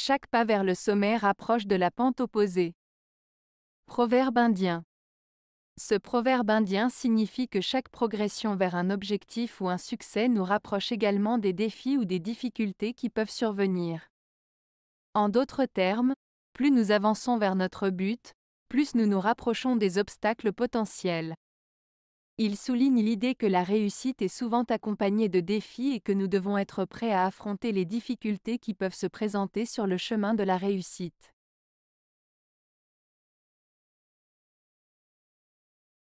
Chaque pas vers le sommet rapproche de la pente opposée. Proverbe indien. Ce proverbe indien signifie que chaque progression vers un objectif ou un succès nous rapproche également des défis ou des difficultés qui peuvent survenir. En d'autres termes, plus nous avançons vers notre but, plus nous nous rapprochons des obstacles potentiels. Il souligne l'idée que la réussite est souvent accompagnée de défis et que nous devons être prêts à affronter les difficultés qui peuvent se présenter sur le chemin de la réussite.